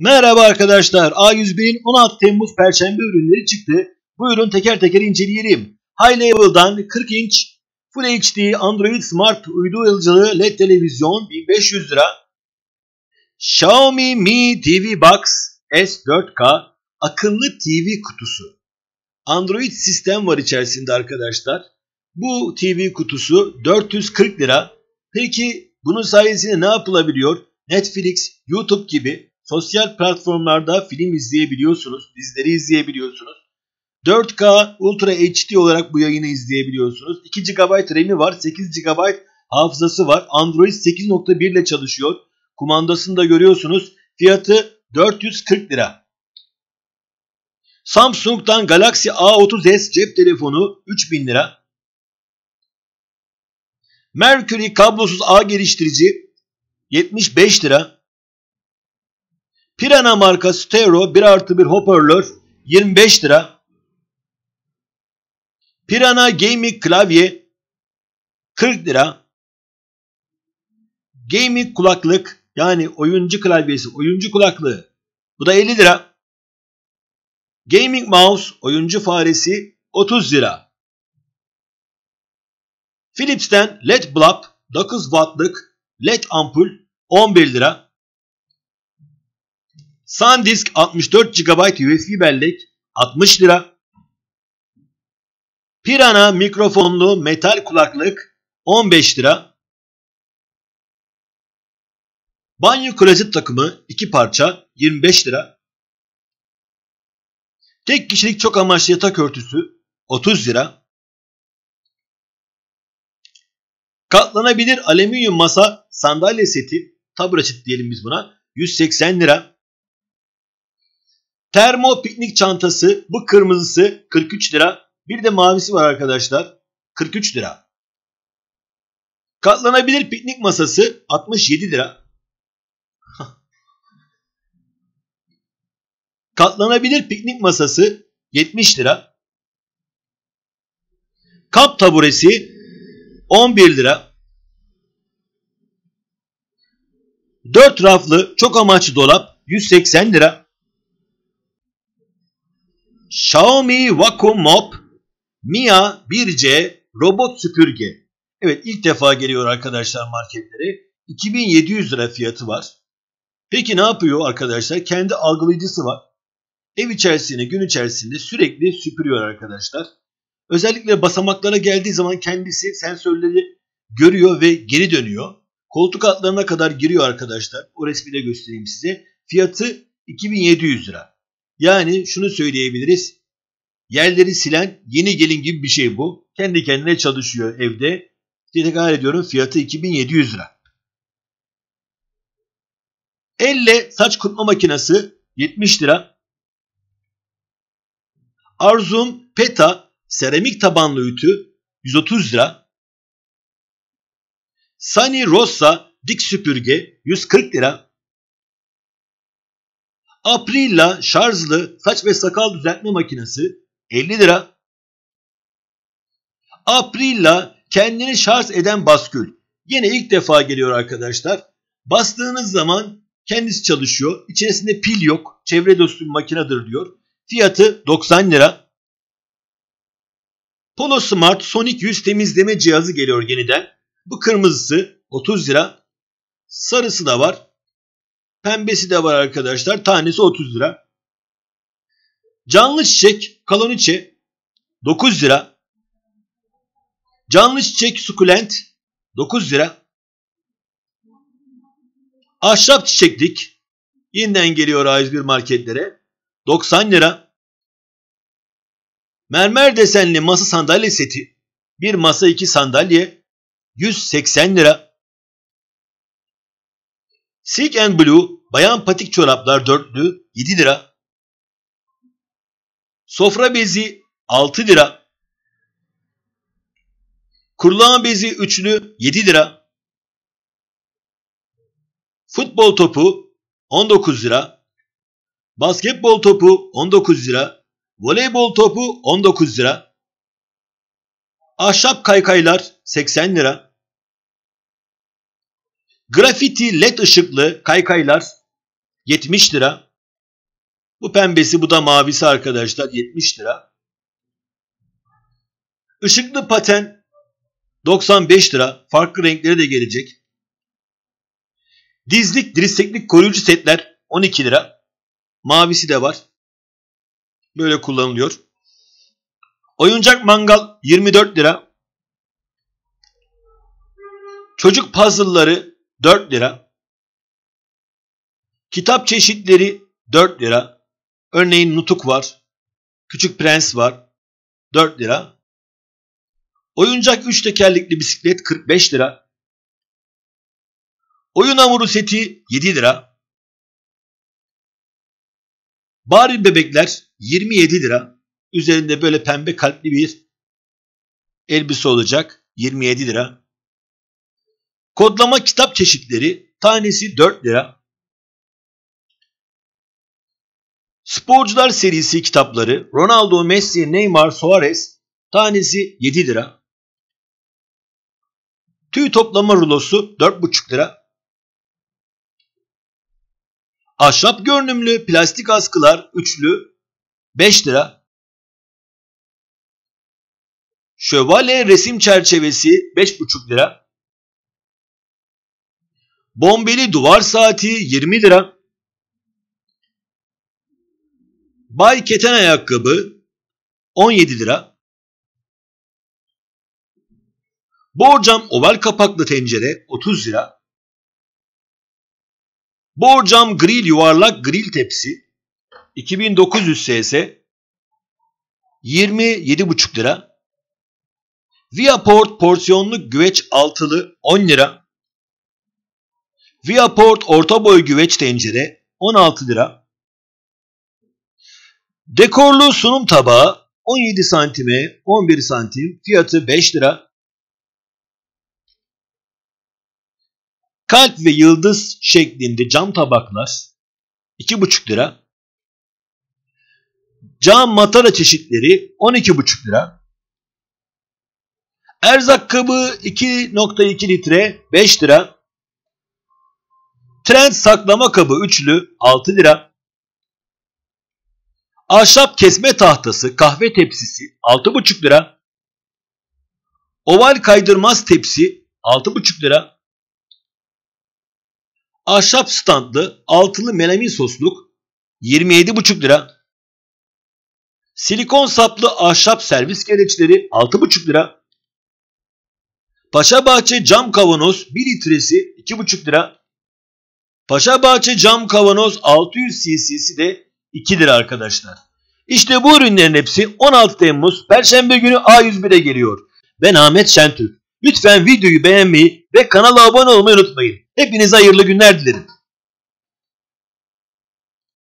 Merhaba arkadaşlar. A101'in 16 Temmuz Perşembe ürünleri çıktı. Buyurun teker teker inceleyelim. High Level'dan 40 inç Full HD Android Smart uydu alıcılı LED televizyon 1500 lira. Xiaomi Mi TV Box S4K akıllı TV kutusu. Android sistem var içerisinde arkadaşlar. Bu TV kutusu 440 lira. Peki bunun sayesinde ne yapılabiliyor? Netflix, YouTube gibi Sosyal platformlarda film izleyebiliyorsunuz, dizileri izleyebiliyorsunuz. 4K Ultra HD olarak bu yayını izleyebiliyorsunuz. 2 GB RAM'i var, 8 GB hafızası var. Android 8.1 ile çalışıyor. Kumandasını da görüyorsunuz. Fiyatı 440 lira. Samsung'dan Galaxy A30s cep telefonu 3000 lira. Mercury kablosuz ağ geliştirici 75 lira. Pirana marka stereo 1 artı 1 hoparlör 25 lira. Pirana gaming klavye 40 lira. Gaming kulaklık yani oyuncu klavyesi, oyuncu kulaklığı bu da 50 lira. Gaming mouse, oyuncu faresi 30 lira. Philips'ten LED Blab 9 wattlık LED ampul 11 lira. SanDisk 64 GB USB bellek 60 lira. Pirana mikrofonlu metal kulaklık 15 lira. Banyo klozet takımı 2 parça 25 lira. Tek kişilik çok amaçlı yatak örtüsü 30 lira. Katlanabilir alüminyum masa sandalye seti taburaçit diyelim biz buna 180 lira. Termo piknik çantası bu kırmızısı 43 lira. Bir de mavisi var arkadaşlar 43 lira. Katlanabilir piknik masası 67 lira. Katlanabilir piknik masası 70 lira. Kap taburesi 11 lira. 4 raflı çok amaçlı dolap 180 lira. Xiaomi Vacuum Mop Mia 1C robot süpürge. Evet ilk defa geliyor arkadaşlar marketlere. 2700 lira fiyatı var. Peki ne yapıyor arkadaşlar? Kendi algılayıcısı var. Ev içerisinde gün içerisinde sürekli süpürüyor arkadaşlar. Özellikle basamaklara geldiği zaman kendisi sensörleri görüyor ve geri dönüyor. Koltuk altlarına kadar giriyor arkadaşlar. O resmi de göstereyim size. Fiyatı 2700 lira. Yani şunu söyleyebiliriz. Yerleri silen yeni gelin gibi bir şey bu. Kendi kendine çalışıyor evde. Tekrar ediyorum fiyatı 2700 lira. Elle saç kurutma makinesi 70 lira. Arzum Peta seramik tabanlı ütü 130 lira. Sani Rossa dik süpürge 140 lira. Aprilla şarjlı saç ve sakal düzeltme makinesi 50 lira. Aprilla kendini şarj eden baskül. Yine ilk defa geliyor arkadaşlar. Bastığınız zaman kendisi çalışıyor. İçerisinde pil yok. Çevre dostu bir makinedir diyor. Fiyatı 90 lira. Polo Smart Sonic 100 temizleme cihazı geliyor yeniden. Bu kırmızısı 30 lira. Sarısı da var. Pembesi de var arkadaşlar. Tanesi 30 lira. Canlı çiçek kaloniçe 9 lira. Canlı çiçek sukulent 9 lira. Ahşap çiçeklik yeniden geliyor A101 marketlere 90 lira. Mermer desenli masa sandalye seti bir masa iki sandalye 180 lira. Silk and Blue bayan patik çoraplar dörtlü 7 lira. Sofra bezi 6 lira. Kurulan bezi üçlü 7 lira. Futbol topu 19 lira. Basketbol topu 19 lira. Voleybol topu 19 lira. Ahşap kaykaylar 80 lira. Grafiti led ışıklı kaykaylar 70 lira. Bu pembesi bu da mavisi arkadaşlar 70 lira. Işıklı paten 95 lira. Farklı renkleri de gelecek. Dizlik, dirseklik koruyucu setler 12 lira. Mavisi de var. Böyle kullanılıyor. Oyuncak mangal 24 lira. Çocuk puzzle'ları 4 lira. Kitap çeşitleri 4 lira. Örneğin Nutuk var. Küçük Prens var. 4 lira. Oyuncak 3 tekerlekli bisiklet 45 lira. Oyun hamuru seti 7 lira. Bari bebekler 27 lira. Üzerinde böyle pembe kalpli bir elbise olacak 27 lira. Kodlama kitap çeşitleri tanesi 4 lira. Sporcular serisi kitapları Ronaldo, Messi, Neymar, Suarez tanesi 7 lira. Tüy toplama rulosu 4,5 lira. Ahşap görünümlü plastik askılar üçlü 5 lira. Şövalye resim çerçevesi 5,5 lira. Bombeli duvar saati 20 lira. Bay keten ayakkabı 17 lira. Borcam oval kapaklı tencere 30 lira. Borcam grill yuvarlak grill tepsi 2900 SS 27,5 lira. Viaport porsiyonluk güveç altılı 10 lira. Viaport orta boy güveç tencere 16 lira. Dekorlu sunum tabağı 17 santime 11 santim fiyatı 5 lira. Kalp ve yıldız şeklinde cam tabaklar 2,5 lira. Cam matara çeşitleri 12,5 lira. Erzak kabı 2,2 litre 5 lira. Trend saklama kabı üçlü 6 lira. Ahşap kesme tahtası kahve tepsisi 6,5 lira. Oval kaydırmaz tepsi 6,5 lira. Ahşap standlı altılı melamin sosluk 27,5 lira. Silikon saplı ahşap servis gereçleri 6,5 lira. paşa bahçe cam kavanoz 1 litresi 2,5 lira. Paşa Bahçe cam kavanoz 600 cc'si de 2 lira arkadaşlar. İşte bu ürünlerin hepsi 16 Temmuz Perşembe günü A101'e geliyor. Ben Ahmet Şentürk. Lütfen videoyu beğenmeyi ve kanala abone olmayı unutmayın. Hepinize hayırlı günler dilerim.